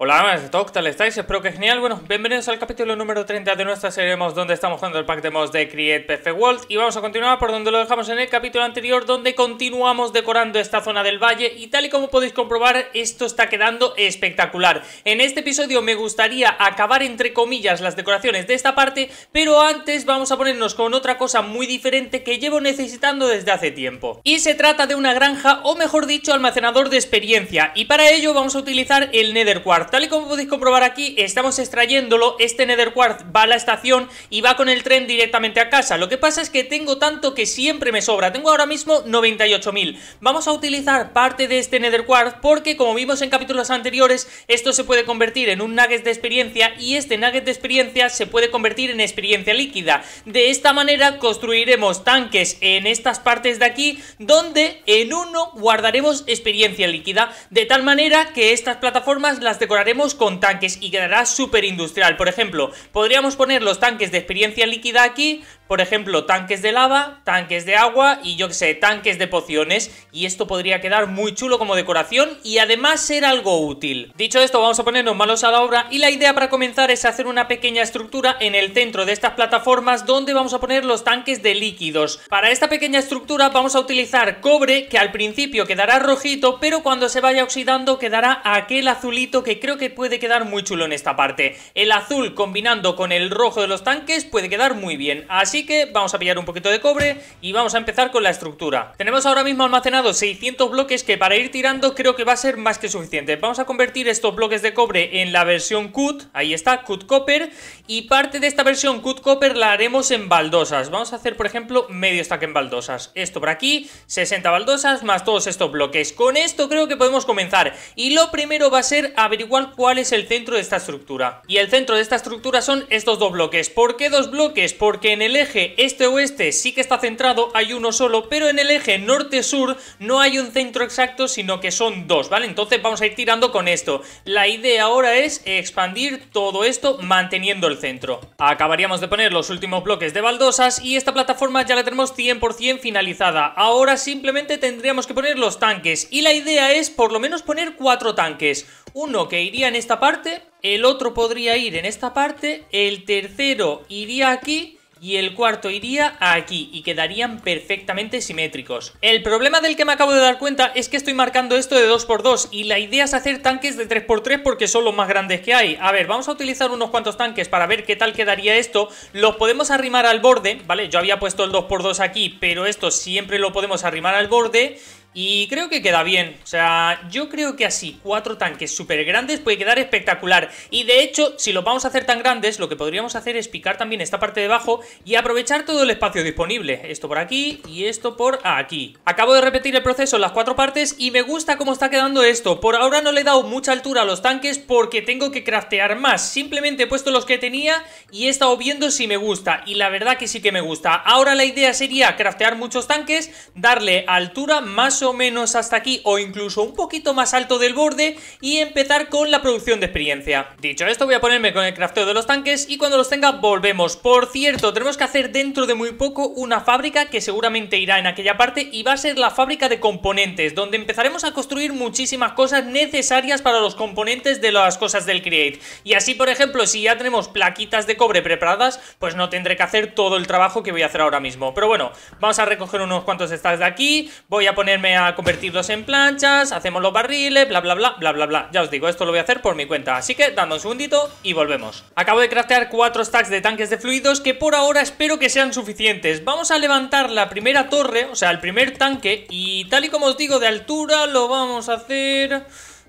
Hola, ¿qué tal estáis? Espero que genial. Bueno, bienvenidos al capítulo número 30 de nuestra serie mods donde estamos jugando el pack de mods de Create Perfect World y vamos a continuar por donde lo dejamos en el capítulo anterior donde continuamos decorando esta zona del valle y tal y como podéis comprobar esto está quedando espectacular. En este episodio me gustaría acabar entre comillas las decoraciones de esta parte pero antes vamos a ponernos con otra cosa muy diferente que llevo necesitando desde hace tiempo. Y se trata de una granja o mejor dicho almacenador de experiencia y para ello vamos a utilizar el Nether Quartz Tal y como podéis comprobar aquí, estamos extrayéndolo, este Nether Netherquart va a la estación y va con el tren directamente a casa. Lo que pasa es que tengo tanto que siempre me sobra, tengo ahora mismo 98.000. Vamos a utilizar parte de este Netherquart porque como vimos en capítulos anteriores, esto se puede convertir en un nugget de experiencia y este nugget de experiencia se puede convertir en experiencia líquida. De esta manera construiremos tanques en estas partes de aquí donde en uno guardaremos experiencia líquida, de tal manera que estas plataformas las decoraremos con tanques y quedará súper industrial. Por ejemplo, podríamos poner los tanques de experiencia líquida aquí, por ejemplo, tanques de lava, tanques de agua y yo que sé, tanques de pociones. Y esto podría quedar muy chulo como decoración y además ser algo útil. Dicho esto, vamos a ponernos manos a la obra y la idea para comenzar es hacer una pequeña estructura en el centro de estas plataformas donde vamos a poner los tanques de líquidos. Para esta pequeña estructura vamos a utilizar cobre que al principio quedará rojito, pero cuando se vaya oxidando quedará aquel azulito que creo que puede quedar muy chulo en esta parte. El azul combinando con el rojo de los tanques puede quedar muy bien. Así que vamos a pillar un poquito de cobre y vamos a empezar con la estructura. Tenemos ahora mismo almacenados 600 bloques que para ir tirando creo que va a ser más que suficiente. Vamos a convertir estos bloques de cobre en la versión CUT, ahí está, CUT Copper, y parte de esta versión CUT Copper la haremos en baldosas. Vamos a hacer, por ejemplo, medio stack en baldosas. Esto por aquí, 60 baldosas más todos estos bloques. Con esto creo que podemos comenzar. Y lo primero va a ser averiguar cuál es el centro de esta estructura. Y el centro de esta estructura son estos dos bloques. ¿Por qué dos bloques? Porque en el eje este-oeste sí que está centrado, hay uno solo, pero en el eje norte-sur no hay un centro exacto, sino que son dos, ¿vale? Entonces vamos a ir tirando con esto. La idea ahora es expandir todo esto manteniendo el centro. Acabaríamos de poner los últimos bloques de baldosas y esta plataforma ya la tenemos 100% finalizada. Ahora simplemente tendríamos que poner los tanques y la idea es por lo menos poner cuatro tanques. Uno que iría en esta parte, el otro podría ir en esta parte, el tercero iría aquí y el cuarto iría aquí y quedarían perfectamente simétricos. El problema del que me acabo de dar cuenta es que estoy marcando esto de 2x2 y la idea es hacer tanques de 3x3 porque son los más grandes que hay. A ver, vamos a utilizar unos cuantos tanques para ver qué tal quedaría esto. Los podemos arrimar al borde, ¿vale? Yo había puesto el 2x2 aquí, pero esto siempre lo podemos arrimar al borde y creo que queda bien, o sea, yo creo que así, cuatro tanques súper grandes puede quedar espectacular. Y de hecho, si lo vamos a hacer tan grandes, lo que podríamos hacer es picar también esta parte de abajo y aprovechar todo el espacio disponible. Esto por aquí y esto por aquí. Acabo de repetir el proceso en las cuatro partes y me gusta cómo está quedando esto. Por ahora no le he dado mucha altura a los tanques porque tengo que craftear más. Simplemente he puesto los que tenía y he estado viendo si me gusta. Y la verdad que sí que me gusta. Ahora la idea sería craftear muchos tanques, darle altura más o menos hasta aquí o incluso un poquito más alto del borde y empezar con la producción de experiencia. Dicho esto voy a ponerme con el crafteo de los tanques y cuando los tenga volvemos. Por cierto, tenemos que hacer dentro de muy poco una fábrica que seguramente irá en aquella parte y va a ser la fábrica de componentes, donde empezaremos a construir muchísimas cosas necesarias para los componentes de las cosas del Create. Y así, por ejemplo, si ya tenemos plaquitas de cobre preparadas, pues no tendré que hacer todo el trabajo que voy a hacer ahora mismo. Pero bueno, vamos a recoger unos cuantos estas de aquí, voy a ponerme a convertirlos en planchas, hacemos los barriles, bla, bla, bla, bla, bla, bla. Ya os digo, esto lo voy a hacer por mi cuenta, así que dando un segundito y volvemos. Acabo de craftear cuatro stacks de tanques de fluidos que por ahora espero que sean suficientes. Vamos a levantar la primera torre, o sea, el primer tanque, y tal y como os digo, de altura lo vamos a hacer...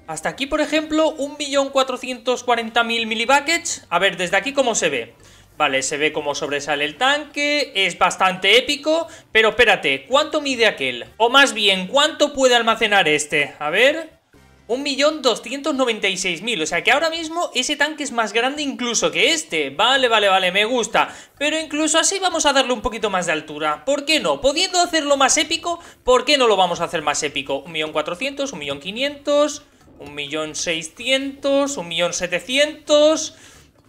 Hasta aquí, por ejemplo, 1.440.000 milibuckets. A ver, desde aquí cómo se ve. Vale, se ve cómo sobresale el tanque, es bastante épico, pero espérate, ¿cuánto mide aquel? O más bien, ¿cuánto puede almacenar este? A ver... 1.296.000, o sea que ahora mismo ese tanque es más grande incluso que este. Vale, vale, vale, me gusta. Pero incluso así vamos a darle un poquito más de altura. ¿Por qué no? Pudiendo hacerlo más épico, ¿por qué no lo vamos a hacer más épico? 1.400.000, 1.500.000, 1.600.000, 1.700.000...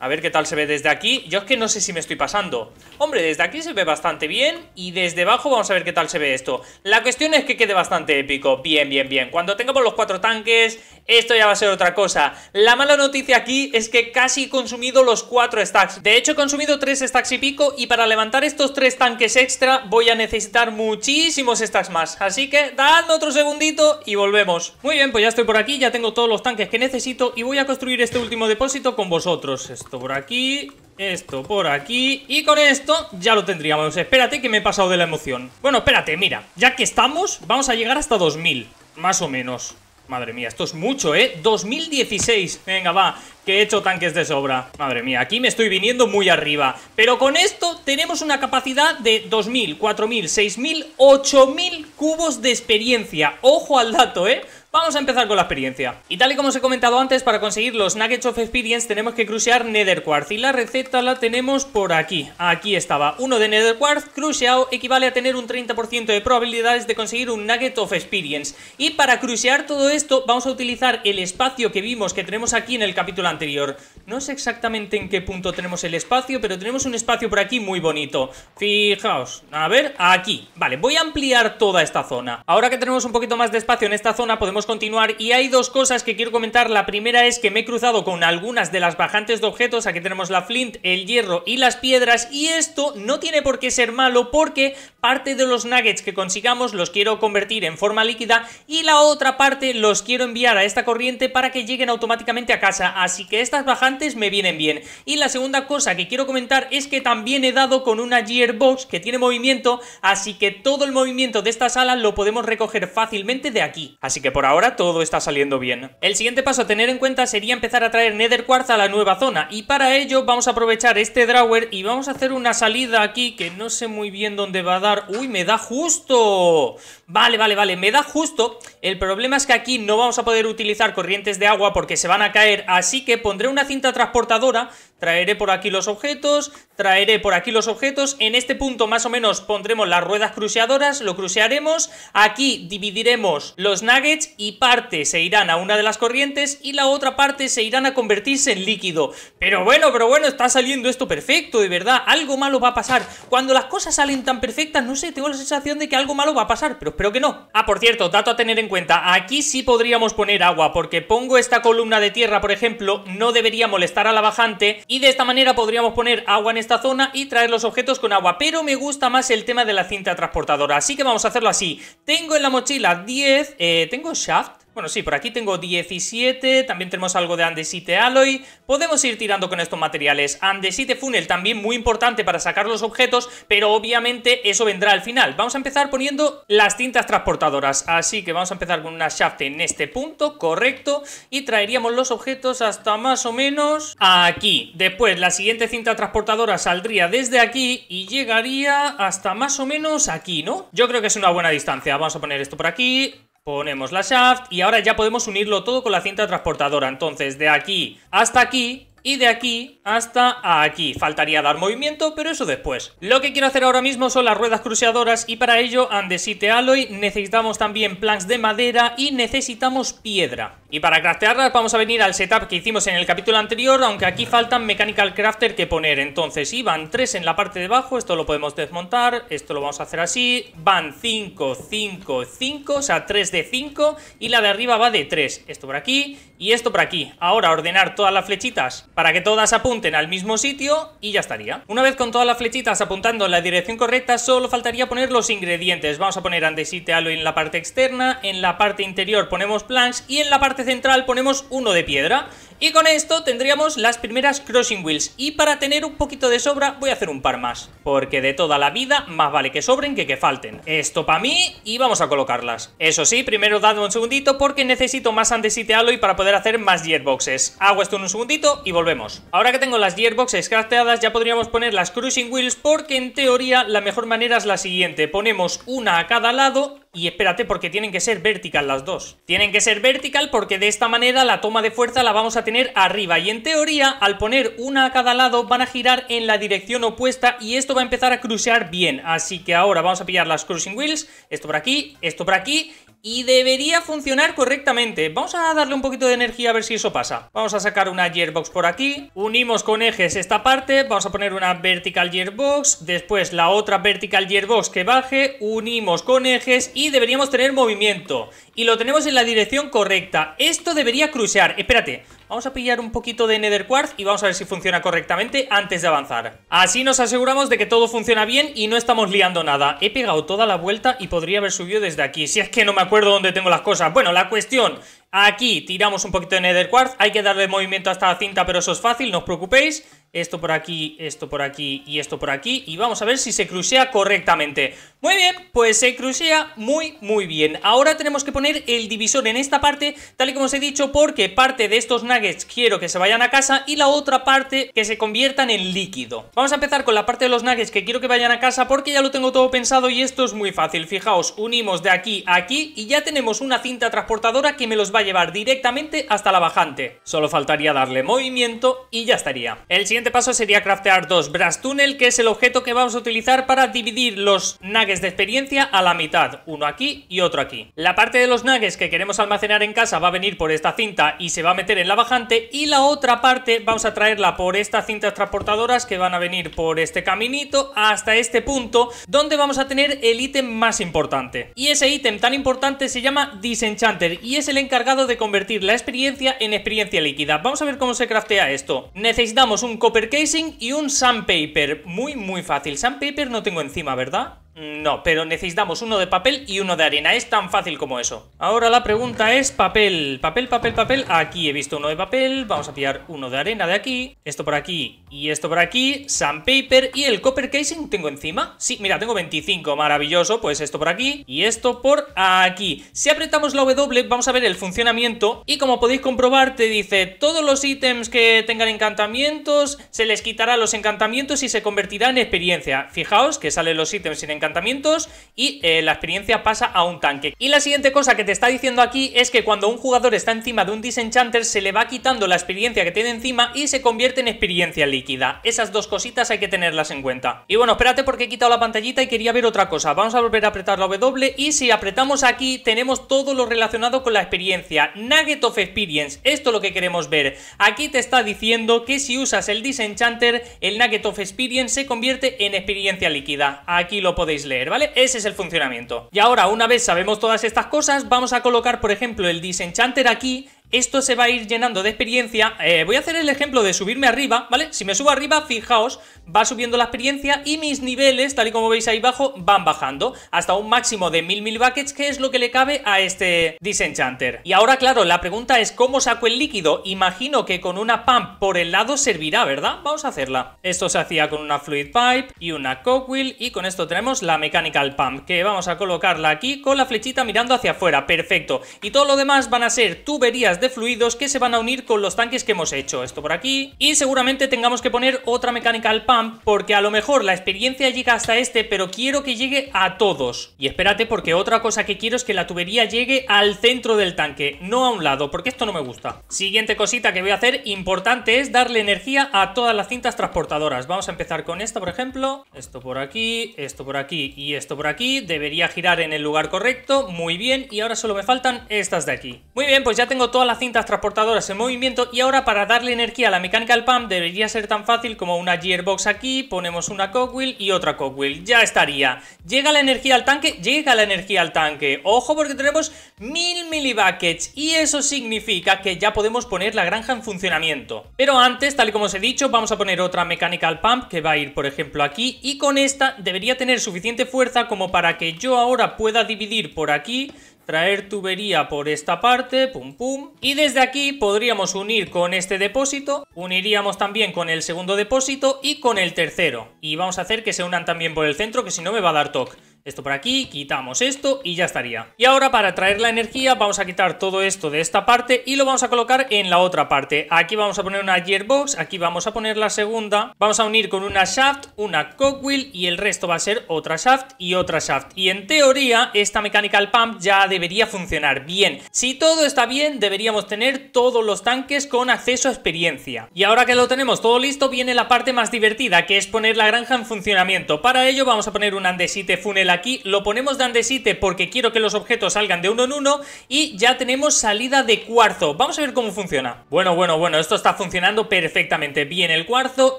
A ver qué tal se ve desde aquí. Yo es que no sé si me estoy pasando. Hombre, desde aquí se ve bastante bien. Y desde abajo vamos a ver qué tal se ve esto. La cuestión es que quede bastante épico. Bien, bien, bien. Cuando tengamos los cuatro tanques, esto ya va a ser otra cosa. La mala noticia aquí es que casi he consumido los cuatro stacks. De hecho, he consumido tres stacks y pico. Y para levantar estos tres tanques extra, voy a necesitar muchísimos stacks más. Así que, dadme otro segundito y volvemos. Muy bien, pues ya estoy por aquí. Ya tengo todos los tanques que necesito. Y voy a construir este último depósito con vosotros. Esto por aquí esto por aquí y con esto ya lo tendríamos. Espérate que me he pasado de la emoción. Bueno, espérate, mira, ya que estamos, vamos a llegar hasta 2000, más o menos. Madre mía, esto es mucho, ¿eh? 2016. Venga, va, que he hecho tanques de sobra. Madre mía, aquí me estoy viniendo muy arriba. Pero con esto tenemos una capacidad de 2000, 4000, 6000, 8000 cubos de experiencia. Ojo al dato, ¿eh? Vamos a empezar con la experiencia. Y tal y como os he comentado antes, para conseguir los Nuggets of Experience tenemos que crucear Nether Quartz. Y la receta la tenemos por aquí. Aquí estaba. Uno de Nether Quartz cruceado equivale a tener un 30% de probabilidades de conseguir un Nugget of Experience. Y para crucear todo esto vamos a utilizar el espacio que vimos que tenemos aquí en el capítulo anterior. No sé exactamente en qué punto tenemos el espacio, pero tenemos un espacio por aquí muy bonito. Fijaos. A ver, aquí. Vale, voy a ampliar toda esta zona. Ahora que tenemos un poquito más de espacio en esta zona podemos continuar y hay dos cosas que quiero comentar. La primera es que me he cruzado con algunas de las bajantes de objetos. Aquí tenemos la flint, el hierro y las piedras y esto no tiene por qué ser malo porque parte de los nuggets que consigamos los quiero convertir en forma líquida y la otra parte los quiero enviar a esta corriente para que lleguen automáticamente a casa. Así que estas bajantes me vienen bien. Y la segunda cosa que quiero comentar es que también he dado con una gearbox que tiene movimiento, así que todo el movimiento de esta sala lo podemos recoger fácilmente de aquí. Así que por ahora ahora todo está saliendo bien. El siguiente paso a tener en cuenta sería empezar a traer Nether Quartz a la nueva zona, y para ello vamos a aprovechar este Drawer y vamos a hacer una salida aquí que no sé muy bien dónde va a dar. ¡Uy, me da justo! Vale, vale, vale, me da justo. El problema es que aquí no vamos a poder utilizar corrientes de agua porque se van a caer, así que pondré una cinta transportadora, traeré por aquí los objetos, traeré por aquí los objetos, en este punto más o menos pondremos las ruedas cruceadoras, lo crucearemos, aquí dividiremos los nuggets y parte se irán a una de las corrientes y la otra parte se irán a convertirse en líquido. Pero bueno, pero bueno, está saliendo esto perfecto, de verdad, algo malo va a pasar. Cuando las cosas salen tan perfectas, no sé, tengo la sensación de que algo malo va a pasar, pero pero que no. Ah, por cierto, dato a tener en cuenta. Aquí sí podríamos poner agua, porque pongo esta columna de tierra, por ejemplo, no debería molestar a la bajante, y de esta manera podríamos poner agua en esta zona y traer los objetos con agua. Pero me gusta más el tema de la cinta transportadora, así que vamos a hacerlo así. Tengo en la mochila 10... Eh, ¿Tengo shaft? Bueno, sí, por aquí tengo 17, también tenemos algo de andesite alloy. Podemos ir tirando con estos materiales. Andesite funnel también muy importante para sacar los objetos, pero obviamente eso vendrá al final. Vamos a empezar poniendo las cintas transportadoras. Así que vamos a empezar con una shaft en este punto, correcto. Y traeríamos los objetos hasta más o menos aquí. Después la siguiente cinta transportadora saldría desde aquí y llegaría hasta más o menos aquí, ¿no? Yo creo que es una buena distancia. Vamos a poner esto por aquí, Ponemos la shaft y ahora ya podemos unirlo todo con la cinta transportadora. Entonces, de aquí hasta aquí y de aquí hasta aquí. Faltaría dar movimiento, pero eso después. Lo que quiero hacer ahora mismo son las ruedas cruceadoras y para ello, andesite alloy, necesitamos también planks de madera y necesitamos piedra. Y para craftearlas vamos a venir al setup que hicimos en el capítulo anterior, aunque aquí faltan mechanical crafter que poner. Entonces iban 3 en la parte de abajo, esto lo podemos desmontar, esto lo vamos a hacer así, van 5, 5, 5, o sea 3 de 5 y la de arriba va de 3. Esto por aquí y esto por aquí. Ahora ordenar todas las flechitas para que todas apunten al mismo sitio y ya estaría. Una vez con todas las flechitas apuntando en la dirección correcta, solo faltaría poner los ingredientes. Vamos a poner andesite aloe en la parte externa, en la parte interior ponemos planks y en la parte central ponemos uno de piedra. Y con esto tendríamos las primeras crossing wheels y para tener un poquito de sobra voy a hacer un par más. Porque de toda la vida más vale que sobren que que falten. Esto para mí y vamos a colocarlas. Eso sí, primero dadme un segundito porque necesito más andesite alloy para poder hacer más gearboxes. Hago esto en un segundito y volvemos. Ahora que tengo las BOXES crafteadas ya podríamos poner las cruising wheels porque en teoría la mejor manera es la siguiente. Ponemos una a cada lado y espérate, porque tienen que ser vertical las dos. Tienen que ser vertical porque de esta manera la toma de fuerza la vamos a tener arriba. Y en teoría, al poner una a cada lado, van a girar en la dirección opuesta y esto va a empezar a crucear bien. Así que ahora vamos a pillar las cruising wheels. Esto por aquí, esto por aquí y debería funcionar correctamente. Vamos a darle un poquito de energía a ver si eso pasa. Vamos a sacar una gearbox por aquí, unimos con ejes esta parte, vamos a poner una vertical gearbox, después la otra vertical gearbox que baje, unimos con ejes y deberíamos tener movimiento. Y lo tenemos en la dirección correcta. Esto debería crucear. Espérate, Vamos a pillar un poquito de Nether Quartz y vamos a ver si funciona correctamente antes de avanzar. Así nos aseguramos de que todo funciona bien y no estamos liando nada. He pegado toda la vuelta y podría haber subido desde aquí, si es que no me acuerdo dónde tengo las cosas. Bueno, la cuestión, aquí tiramos un poquito de Nether Quartz, hay que darle movimiento a esta cinta, pero eso es fácil, no os preocupéis esto por aquí, esto por aquí y esto por aquí y vamos a ver si se crucea correctamente. Muy bien, pues se crucea muy muy bien. Ahora tenemos que poner el divisor en esta parte, tal y como os he dicho, porque parte de estos nuggets quiero que se vayan a casa y la otra parte que se conviertan en líquido. Vamos a empezar con la parte de los nuggets que quiero que vayan a casa porque ya lo tengo todo pensado y esto es muy fácil. Fijaos, unimos de aquí a aquí y ya tenemos una cinta transportadora que me los va a llevar directamente hasta la bajante. Solo faltaría darle movimiento y ya estaría. El siguiente paso sería craftear dos Brass Tunnel, que es el objeto que vamos a utilizar para dividir los nuggets de experiencia a la mitad, uno aquí y otro aquí. La parte de los nuggets que queremos almacenar en casa va a venir por esta cinta y se va a meter en la bajante y la otra parte vamos a traerla por estas cintas transportadoras que van a venir por este caminito hasta este punto donde vamos a tener el ítem más importante. Y ese ítem tan importante se llama Disenchanter y es el encargado de convertir la experiencia en experiencia líquida. Vamos a ver cómo se craftea esto. Necesitamos un copper casing y un sandpaper. Muy, muy fácil. Sandpaper no tengo encima, ¿verdad? No, pero necesitamos uno de papel y uno de arena. Es tan fácil como eso. Ahora la pregunta es papel. Papel, papel, papel. Aquí he visto uno de papel. Vamos a pillar uno de arena de aquí. Esto por aquí y esto por aquí. Sandpaper y el copper casing tengo encima. Sí, mira, tengo 25. Maravilloso. Pues esto por aquí y esto por aquí. Si apretamos la W vamos a ver el funcionamiento. Y como podéis comprobar te dice todos los ítems que tengan encantamientos se les quitará los encantamientos y se convertirá en experiencia. Fijaos que salen los ítems sin encantamientos encantamientos y eh, la experiencia pasa a un tanque. Y la siguiente cosa que te está diciendo aquí es que cuando un jugador está encima de un disenchanter se le va quitando la experiencia que tiene encima y se convierte en experiencia líquida. Esas dos cositas hay que tenerlas en cuenta. Y bueno, espérate porque he quitado la pantallita y quería ver otra cosa. Vamos a volver a apretar la W y si apretamos aquí tenemos todo lo relacionado con la experiencia. Nugget of Experience, esto es lo que queremos ver. Aquí te está diciendo que si usas el disenchanter el Nugget of Experience se convierte en experiencia líquida. Aquí lo podemos leer, ¿vale? Ese es el funcionamiento. Y ahora, una vez sabemos todas estas cosas, vamos a colocar, por ejemplo, el Disenchanter aquí esto se va a ir llenando de experiencia. Eh, voy a hacer el ejemplo de subirme arriba, ¿vale? Si me subo arriba, fijaos, va subiendo la experiencia y mis niveles, tal y como veis ahí abajo, van bajando hasta un máximo de 1000 mil buckets, que es lo que le cabe a este Disenchanter. Y ahora, claro, la pregunta es ¿cómo saco el líquido? Imagino que con una pump por el lado servirá, ¿verdad? Vamos a hacerla. Esto se hacía con una fluid pipe y una cockwheel y con esto tenemos la mechanical pump, que vamos a colocarla aquí con la flechita mirando hacia afuera. Perfecto. Y todo lo demás van a ser tuberías de fluidos que se van a unir con los tanques que hemos hecho, esto por aquí, y seguramente tengamos que poner otra mecánica al pump, porque a lo mejor la experiencia llega hasta este, pero quiero que llegue a todos. Y espérate, porque otra cosa que quiero es que la tubería llegue al centro del tanque, no a un lado, porque esto no me gusta. Siguiente cosita que voy a hacer, importante, es darle energía a todas las cintas transportadoras. Vamos a empezar con esta, por ejemplo, esto por aquí, esto por aquí y esto por aquí. Debería girar en el lugar correcto, muy bien, y ahora solo me faltan estas de aquí. Muy bien, pues ya tengo todas las cintas transportadoras en movimiento y ahora para darle energía a la mecánica al pump debería ser tan fácil como una gearbox aquí, ponemos una Cockwheel y otra Cockwheel. ya estaría. Llega la energía al tanque, llega la energía al tanque, ojo porque tenemos 1000 millibuckets y eso significa que ya podemos poner la granja en funcionamiento. Pero antes, tal y como os he dicho, vamos a poner otra al pump que va a ir por ejemplo aquí y con esta debería tener suficiente fuerza como para que yo ahora pueda dividir por aquí traer tubería por esta parte, pum pum, y desde aquí podríamos unir con este depósito, uniríamos también con el segundo depósito y con el tercero, y vamos a hacer que se unan también por el centro, que si no me va a dar toque esto por aquí, quitamos esto y ya estaría. Y ahora para traer la energía vamos a quitar todo esto de esta parte y lo vamos a colocar en la otra parte. Aquí vamos a poner una gearbox, aquí vamos a poner la segunda, vamos a unir con una shaft, una cockwheel y el resto va a ser otra shaft y otra shaft. Y en teoría esta mechanical pump ya debería funcionar bien. Si todo está bien deberíamos tener todos los tanques con acceso a experiencia. Y ahora que lo tenemos todo listo viene la parte más divertida que es poner la granja en funcionamiento. Para ello vamos a poner un andesite funnel aquí, lo ponemos de andesite porque quiero que los objetos salgan de uno en uno y ya tenemos salida de cuarzo. Vamos a ver cómo funciona. Bueno, bueno, bueno, esto está funcionando perfectamente. Bien, el cuarzo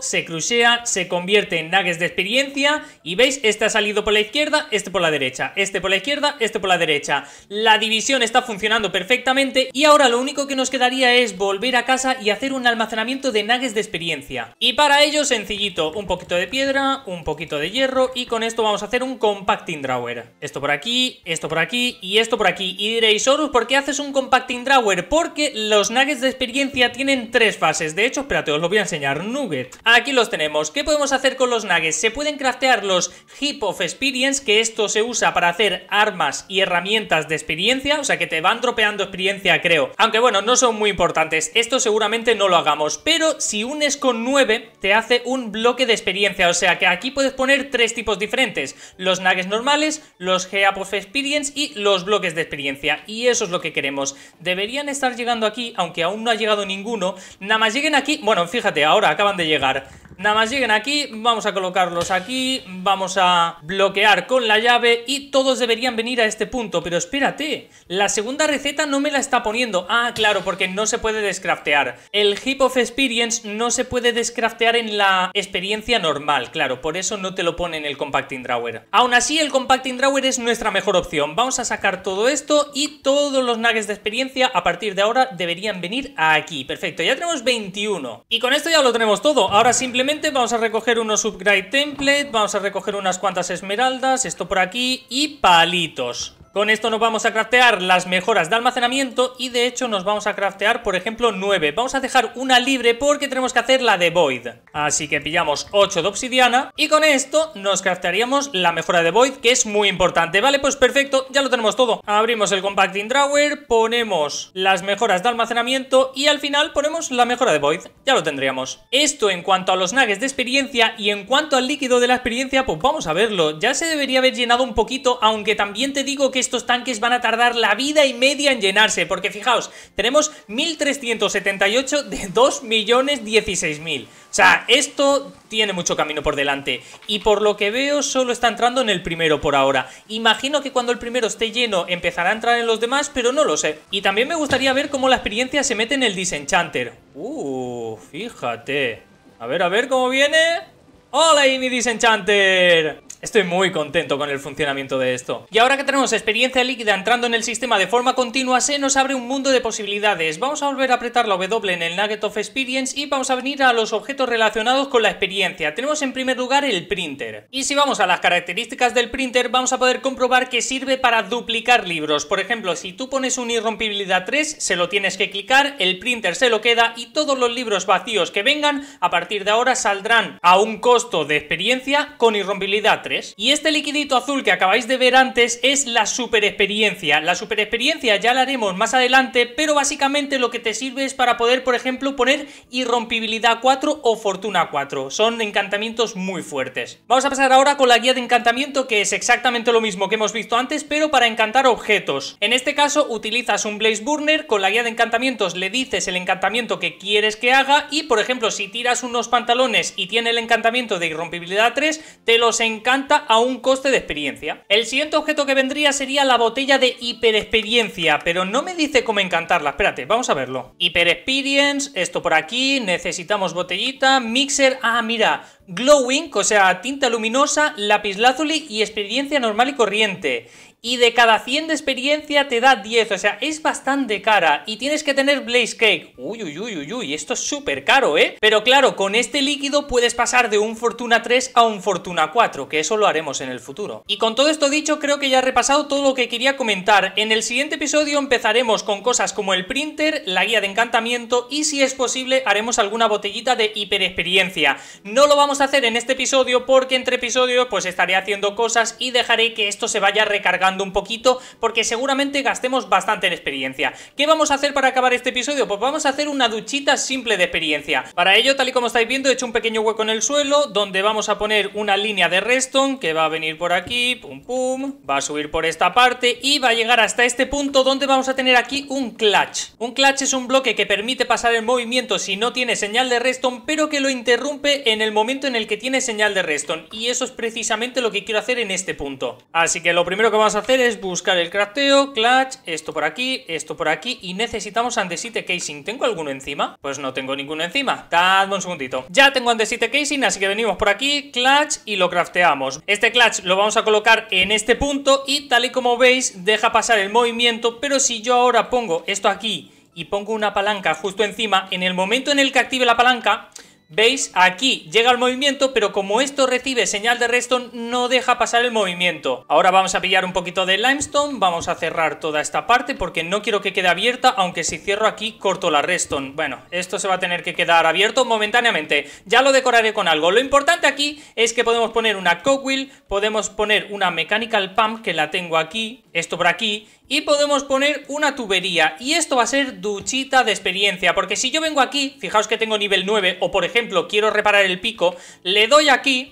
se crucea, se convierte en nagues de experiencia y veis, este ha salido por la izquierda, este por la derecha, este por la izquierda, este por la derecha. La división está funcionando perfectamente y ahora lo único que nos quedaría es volver a casa y hacer un almacenamiento de nagues de experiencia. Y para ello, sencillito, un poquito de piedra, un poquito de hierro y con esto vamos a hacer un compacto drawer. Esto por aquí, esto por aquí y esto por aquí. Y diréis, Horus, ¿por qué haces un compacting drawer? Porque los nuggets de experiencia tienen tres fases. De hecho, espérate, os lo voy a enseñar. Nugget. Aquí los tenemos. ¿Qué podemos hacer con los nuggets? Se pueden craftear los Hip of Experience, que esto se usa para hacer armas y herramientas de experiencia. O sea, que te van dropeando experiencia, creo. Aunque bueno, no son muy importantes. Esto seguramente no lo hagamos. Pero si unes con 9, te hace un bloque de experiencia. O sea, que aquí puedes poner tres tipos diferentes. Los nuggets normales, los que of Experience y los bloques de experiencia. Y eso es lo que queremos. Deberían estar llegando aquí, aunque aún no ha llegado ninguno. Nada más lleguen aquí... Bueno, fíjate, ahora acaban de llegar. Nada más lleguen aquí, vamos a colocarlos aquí, vamos a bloquear con la llave y todos deberían venir a este punto. Pero espérate, la segunda receta no me la está poniendo. Ah, claro, porque no se puede descraftear. El Hip of Experience no se puede descraftear en la experiencia normal, claro, por eso no te lo pone en el Compacting Drawer. Aún así, el Compacting Drawer es nuestra mejor opción. Vamos a sacar todo esto y todos los nuggets de experiencia a partir de ahora deberían venir aquí. Perfecto, ya tenemos 21. Y con esto ya lo tenemos todo. Ahora simplemente vamos a recoger unos upgrade template, vamos a recoger unas cuantas esmeraldas, esto por aquí y palitos. Con esto nos vamos a craftear las mejoras de almacenamiento y de hecho nos vamos a craftear, por ejemplo, 9. Vamos a dejar una libre porque tenemos que hacer la de Void. Así que pillamos 8 de obsidiana y con esto nos craftearíamos la mejora de Void, que es muy importante. Vale, pues perfecto, ya lo tenemos todo. Abrimos el Compacting Drawer, ponemos las mejoras de almacenamiento y al final ponemos la mejora de Void. Ya lo tendríamos. Esto en cuanto a los nuggets de experiencia y en cuanto al líquido de la experiencia, pues vamos a verlo. Ya se debería haber llenado un poquito, aunque también te digo que estos tanques van a tardar la vida y media en llenarse, porque fijaos, tenemos 1.378 de 2.016.000. O sea, esto tiene mucho camino por delante. Y por lo que veo, solo está entrando en el primero por ahora. Imagino que cuando el primero esté lleno empezará a entrar en los demás, pero no lo sé. Y también me gustaría ver cómo la experiencia se mete en el Disenchanter. Uh, fíjate. A ver, a ver cómo viene. ¡Hola, mi Disenchanter! Estoy muy contento con el funcionamiento de esto. Y ahora que tenemos experiencia líquida entrando en el sistema de forma continua, se nos abre un mundo de posibilidades. Vamos a volver a apretar la W en el Nugget of Experience y vamos a venir a los objetos relacionados con la experiencia. Tenemos en primer lugar el printer. Y si vamos a las características del printer, vamos a poder comprobar que sirve para duplicar libros. Por ejemplo, si tú pones un irrompibilidad 3, se lo tienes que clicar, el printer se lo queda y todos los libros vacíos que vengan a partir de ahora saldrán a un costo de experiencia con irrompibilidad 3. Y este liquidito azul que acabáis de ver antes es la super experiencia. La super experiencia ya la haremos más adelante, pero básicamente lo que te sirve es para poder, por ejemplo, poner irrompibilidad 4 o fortuna 4. Son encantamientos muy fuertes. Vamos a pasar ahora con la guía de encantamiento, que es exactamente lo mismo que hemos visto antes, pero para encantar objetos. En este caso utilizas un Blaze Burner, con la guía de encantamientos le dices el encantamiento que quieres que haga y, por ejemplo, si tiras unos pantalones y tiene el encantamiento de irrompibilidad 3, te los encanta a un coste de experiencia. El siguiente objeto que vendría sería la botella de hiper experiencia pero no me dice cómo encantarla. Espérate, vamos a verlo. Hiper experience, esto por aquí, necesitamos botellita, mixer, ah, mira, glowing, o sea, tinta luminosa, lápiz lapislázuli y experiencia normal y corriente y de cada 100 de experiencia te da 10, o sea, es bastante cara y tienes que tener Blaze Cake. Uy, uy, uy, uy, uy, esto es súper caro, ¿eh? Pero claro, con este líquido puedes pasar de un Fortuna 3 a un Fortuna 4, que eso lo haremos en el futuro. Y con todo esto dicho, creo que ya he repasado todo lo que quería comentar. En el siguiente episodio empezaremos con cosas como el printer, la guía de encantamiento y si es posible haremos alguna botellita de hiper experiencia. No lo vamos a hacer en este episodio porque entre episodios pues estaré haciendo cosas y dejaré que esto se vaya recargando un poquito porque seguramente gastemos bastante en experiencia. ¿Qué vamos a hacer para acabar este episodio? Pues vamos a hacer una duchita simple de experiencia. Para ello, tal y como estáis viendo, he hecho un pequeño hueco en el suelo donde vamos a poner una línea de redstone que va a venir por aquí, pum pum, va a subir por esta parte y va a llegar hasta este punto donde vamos a tener aquí un clutch. Un clutch es un bloque que permite pasar el movimiento si no tiene señal de redstone, pero que lo interrumpe en el momento en el que tiene señal de redstone. Y eso es precisamente lo que quiero hacer en este punto. Así que lo primero que vamos a hacer es buscar el crafteo, clutch, esto por aquí, esto por aquí y necesitamos andesite casing. ¿Tengo alguno encima? Pues no tengo ninguno encima. Dadme un segundito. Ya tengo andesite casing, así que venimos por aquí, clutch y lo crafteamos. Este clutch lo vamos a colocar en este punto y tal y como veis deja pasar el movimiento, pero si yo ahora pongo esto aquí y pongo una palanca justo encima, en el momento en el que active la palanca ¿Veis? Aquí llega el movimiento, pero como esto recibe señal de redstone, no deja pasar el movimiento. Ahora vamos a pillar un poquito de limestone, vamos a cerrar toda esta parte porque no quiero que quede abierta, aunque si cierro aquí corto la redstone. Bueno, esto se va a tener que quedar abierto momentáneamente. Ya lo decoraré con algo. Lo importante aquí es que podemos poner una cogwheel, podemos poner una mechanical pump que la tengo aquí, esto por aquí, y podemos poner una tubería. Y esto va a ser duchita de experiencia, porque si yo vengo aquí, fijaos que tengo nivel 9, o por ejemplo quiero reparar el pico, le doy aquí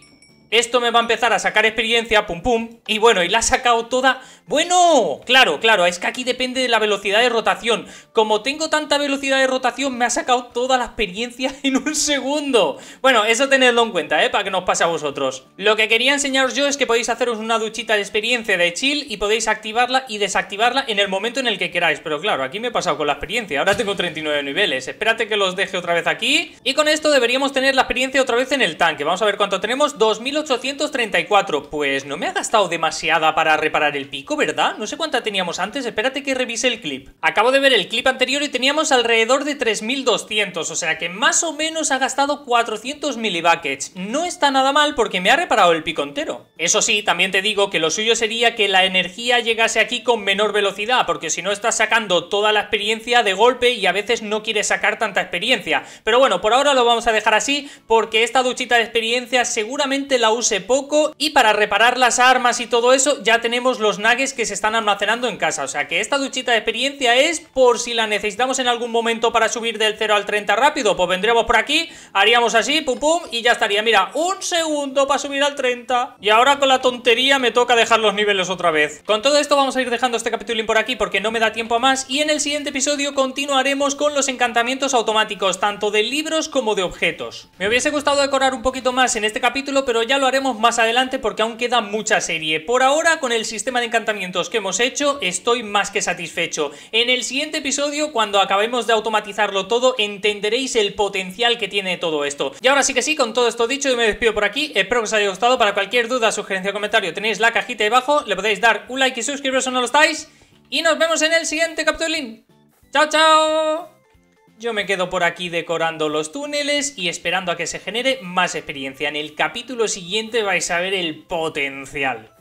esto me va a empezar a sacar experiencia, pum pum. Y bueno, y la ha sacado toda. ¡Bueno! Claro, claro, es que aquí depende de la velocidad de rotación. Como tengo tanta velocidad de rotación, me ha sacado toda la experiencia en un segundo. Bueno, eso tenedlo en cuenta, ¿eh? Para que nos pase a vosotros. Lo que quería enseñaros yo es que podéis haceros una duchita de experiencia de chill y podéis activarla y desactivarla en el momento en el que queráis. Pero claro, aquí me he pasado con la experiencia. Ahora tengo 39 niveles. Espérate que los deje otra vez aquí. Y con esto deberíamos tener la experiencia otra vez en el tanque. Vamos a ver cuánto tenemos. 2000 834, Pues no me ha gastado demasiada para reparar el pico, ¿verdad? No sé cuánta teníamos antes, espérate que revise el clip. Acabo de ver el clip anterior y teníamos alrededor de 3200, o sea que más o menos ha gastado 400 milibuckets. No está nada mal porque me ha reparado el pico entero. Eso sí, también te digo que lo suyo sería que la energía llegase aquí con menor velocidad, porque si no estás sacando toda la experiencia de golpe y a veces no quieres sacar tanta experiencia. Pero bueno, por ahora lo vamos a dejar así porque esta duchita de experiencia seguramente la use poco y para reparar las armas y todo eso ya tenemos los nagues que se están almacenando en casa. O sea que esta duchita de experiencia es por si la necesitamos en algún momento para subir del 0 al 30 rápido. Pues vendríamos por aquí, haríamos así, pum pum y ya estaría. Mira, un segundo para subir al 30. Y ahora con la tontería me toca dejar los niveles otra vez. Con todo esto vamos a ir dejando este capítulo por aquí porque no me da tiempo a más y en el siguiente episodio continuaremos con los encantamientos automáticos, tanto de libros como de objetos. Me hubiese gustado decorar un poquito más en este capítulo, pero ya lo haremos más adelante porque aún queda mucha serie. Por ahora, con el sistema de encantamientos que hemos hecho, estoy más que satisfecho. En el siguiente episodio, cuando acabemos de automatizarlo todo, entenderéis el potencial que tiene todo esto. Y ahora sí que sí, con todo esto dicho, yo me despido por aquí. Espero que os haya gustado. Para cualquier duda, sugerencia o comentario, tenéis la cajita debajo. Le podéis dar un like y suscribiros si no lo estáis. Y nos vemos en el siguiente capítulo. ¡Chao, chao! Yo me quedo por aquí decorando los túneles y esperando a que se genere más experiencia. En el capítulo siguiente vais a ver el potencial.